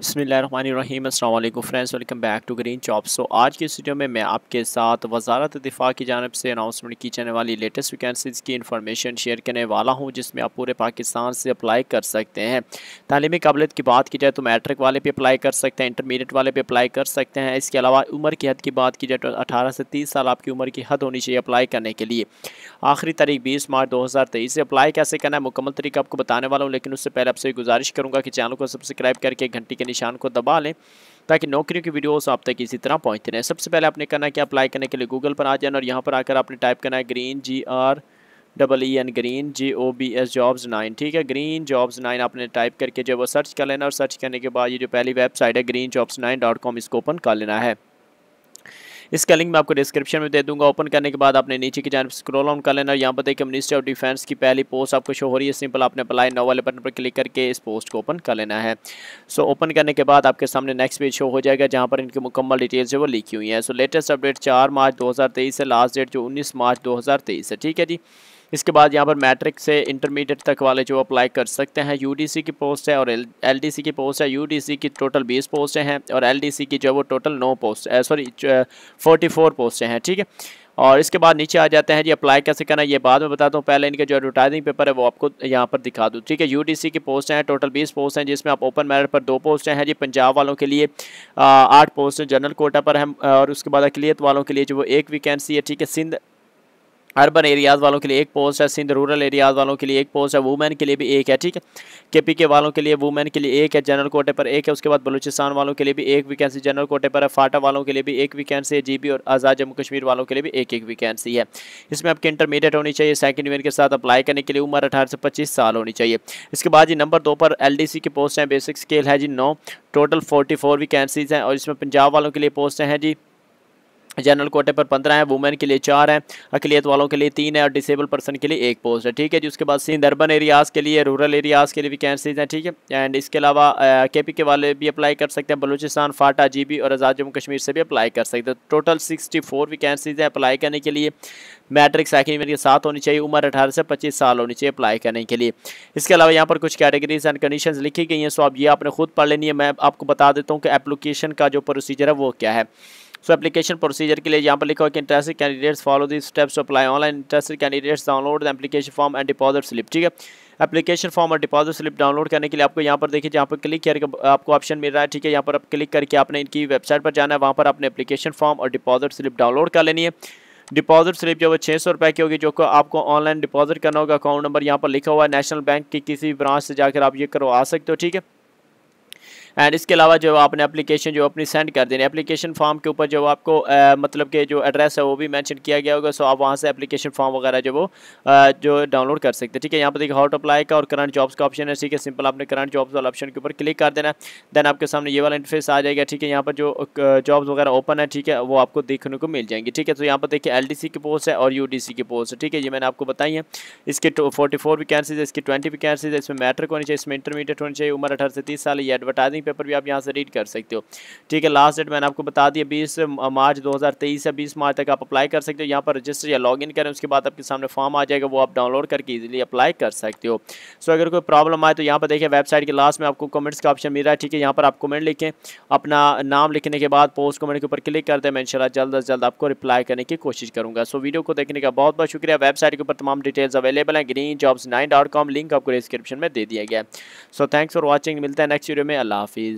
बसमीम friends welcome back to green jobs so आज के स्टीडियो में मैं आपके साथ वजारत दिफा की जानब से अनाउंसमेंट की जाने वाली लेटेस्ट वैकेंसीज़ की इन्फॉर्मेशन शेयर करने वाला हूं जिसमें आप पूरे पाकिस्तान से अप्लाई कर सकते हैं तलीमी काबिलियत की बात की जाए तो मैट्रिक वाले पे अप्लाई कर सकते हैं इंटरमीडियट वाले पे अप्लाई कर सकते हैं इसके अलावा उम्र की हद की बात की जाए तो अठारह से तीस साल आपकी उम्र की हद होनी चाहिए अप्लाई करने के लिए आखिरी तारीख बीस मार्च दो हज़ार तेईस से अप्लाई कैसे करना है मुकम्मल तरीका आपको बताने वाला हूँ लेकिन उससे पहले आपसे गुजारिश करूँगा कि चैनल को सब्सक्राइब करके घंटी के निशान को दबा लें ताकि नौकरियों की वीडियोस आप तक इसी तरह पहुंचते रहें सबसे पहले आपने करना कि अप्लाई करने के लिए गूगल पर आ जाना और यहाँ पर आकर आपने टाइप करना है green G R double E N green G O B S jobs nine ठीक है ग्रीन जॉब्स नाइन आपने टाइप करके जो वो सर्च कर लेना और सर्च करने के बाद ये जो पहली वेबसाइट है green jobs nine dot com इसको ओपन कर लेना है इसका लिंक मैं आपको डिस्क्रिप्शन में दे दूंगा ओपन करने के बाद आपने नीचे की जानव स्क्रोल ऑन कर लेना यहाँ पर देखिए मिनिस्ट्री ऑफ डिफेंस की पहली पोस्ट आपको शो हो रही है सिंपल आपने अप्लाई नो वाले बटन पर क्लिक करके इस पोस्ट को ओपन कर लेना है सो ओपन करने के बाद आपके सामने नेक्स्ट पेज शो हो जाएगा जहाँ पर इनकी मुकम्मल डिटेल्स है वो लिखी हुई है सो लेटेस्ट अपडेट चार मार्च दो है लास्ट डेट जो उन्नीस मार्च दो है ठीक है जी इसके बाद यहाँ पर मैट्रिक से इंटरमीडिएट तक वाले जो अप्लाई कर सकते हैं यूडीसी की पोस्ट है और एलडीसी की पोस्ट है यूडीसी की टोटल बीस पोस्टें हैं और एलडीसी की जो है वो टोटल नौ पोस्ट सॉरी फोर्टी फोर पोस्टें हैं ठीक है और इसके बाद नीचे आ जाते हैं जी अप्लाई कैसे करना है ये बाद में बताता हूँ पहले इनके जो एडवर्टाइजिंग पेपर है वो आपको यहाँ पर दिखा दूँ ठीक है यूडीसी की पोस्ट हैं टोटल बीस पोस्ट हैं जिसमें आप ओपन मैरिट पर दो पोस्टें हैं जी पंजाब वालों के लिए आठ पोस्ट जनरल कोटा पर हैं और उसके बाद अकलीत वालों के लिए जो वो एक वैकेंसी है ठीक है सिंध अर्बन एरियाज़ वालों के लिए एक पोस्ट है सिंध रूरल एरियाज़ वालों के लिए एक पोस्ट है वुमेन के लिए भी एक है ठीक है के पी के वालों के लिए वुमेन के लिए एक है जनरल कोटे पर एक है उसके बाद बलूचिस्तान वालों के लिए भी एक वैकेंसी जनरल कोटे पर है फाटा वालों के लिए भी एक वैकेंसी है जी और आज़ाद जम्मू कश्मीर वालों के लिए भी एक एक वैकेंसी है इसमें आपकी इंटरमीडिएट होनी चाहिए सेकंड ईयर के साथ अप्लाई करने के लिए उम्र अठारह से पच्चीस साल होनी चाहिए इसके बाद जी नंबर दो पर एल की पोस्ट हैं बेसिक स्केल है जी नौ टोटल फोर्टी फोर वैकेंसीज़ हैं और इसमें पंजाब वालों के लिए पोस्टें हैं जी जनरल कोटे पर पंद्रह है वुमेन के लिए चार है अकलियत वालों के लिए तीन है और डिसेबल पर्सन के लिए एक पोस्ट है ठीक है जी उसके बाद सिंध अर्बन एरियाज़ के लिए रूरल एरियाज़ के लिए भी वैकेंसीज हैं ठीक है एंड इसके अलावा के पी के वाले भी अप्लाई कर सकते हैं बलूचिस्तान फाटा जी बी और आज़ाद जम्मू कश्मीर से भी अप्लाई कर सकते हैं टोटल सिक्सटी फोर वैकेंसीज हैं अप्लाई करने के लिए मैट्रिक सेकेंड के साथ होनी चाहिए उम्र अठारह से पच्चीस साल होनी चाहिए अप्लाई करने के लिए इसके अलावा यहाँ पर कुछ कैटेगरीज एंड कंडीशन लिखी गई हैं सो आप ये आपने खुद पढ़ लेनी है मैं आपको बता देता हूँ कि एप्लीकेशन का जो प्रोसीजर है वो क्या है सो एप्लीकेशन प्रोसीजर के लिए यहाँ पर लिखा हुआ कि interested candidates follow the steps to apply online interested candidates download the application form and deposit slip ठीक है एप्लीकेशन फॉर्म और डिपॉजिट स्लिप डाउनलोड करने के लिए आपको यहाँ पर देखिए जहाँ पर क्लिक करके आपको ऑप्शन मिल रहा है ठीक है यहाँ पर आप क्लिक करके आपने इनकी वेबसाइट पर जाना है वहाँ पर आपने एप्लीकेशन फॉर्म और डिपॉजिट स्लिप डाउनलोड कर लेनी है डिपॉजिट स्लिप जो वो छः सौ रुपये की होगी जो आपको ऑनलाइन डिपॉजिट करना होगा अकाउंट नंबर यहाँ पर लिखा हुआ है नेशनल बैंक की किसी ब्रांच से जाकर आप ये करवा सकते हो ठीक है एंड इसके अलावा जो आपने अपलिकेशन जो अपनी सेंड कर देनी एप्लीकेशन फॉर्म के ऊपर जो आपको मतलब के जो एड्रेस है वो भी मैंशन किया गया होगा सो आप वहाँ से अपलीकेशन फॉर्म वगैरह जो वो जो डाउनलोड कर सकते हैं ठीक है यहाँ पर देखिए हॉट अप्लाई का और करंट जॉब्स का ऑप्शन है ठीक है सिंपल आपने करंट जॉब्स वाला ऑप्शन के ऊपर क्लिक कर देना देन आपके सामने ये वाला इंटरफेस आ जाएगा ठीक है यहाँ पर जो जॉब्स वगैरह ओपन है ठीक है वो आपको देखने को मिल जाएंगी ठीक है तो यहाँ पर देखिए एल की पोस्ट है और यू की पोस्ट है ठीक है ये मैंने आपको बताई है इसके फोर्टी फोर वैकेंसीज है इसकी ट्वेंटी वैकेंसीज है इसमें मैट्रिक होनी चाहिए इसमें इंटरमीडिएट होनी चाहिए उम्र अठारह से तीस साल ये एडवर्टाइजिंग पेपर भी आप यहाँ से रीड कर सकते हो ठीक है लास्ट डेट मैंने आपको बता दिया बीस मार्च दो से बीस मार्च तक आप अप्लाई कर सकते हो यहाँ पर रजिस्टर या लॉग करें उसके बाद आपके सामने फॉर्म आ जाएगा वो आप डाउनलोड करके ईजिली अप्लाई कर सकते हो सो अगर कोई प्रॉब्लम आए तो यहाँ पर देखिए वेबसाइट के लास्ट में आपको कमेंट्स का ऑप्शन मिल रहा है ठीक है यहाँ पर आप कमेंट लिखें अपना नाम लिखने के बाद पोस्ट कमेंट के ऊपर क्लिक करते हैं मैं इंशाल्लाह जल्द अज जल्द आपको रिप्लाई करने की कोशिश करूँगा सो वीडियो को देखने का बहुत बहुत शुक्रिया वेबसाइट के ऊपर तमाम डिटेल्स अवेलेबल हैं green jobs nine dot com link आपको डिस्क्रिप्शन में दे दिया गया सो थैंक्स फॉर वॉचिंग मिलता है नेक्स्ट वीडियो में अल्लाह fees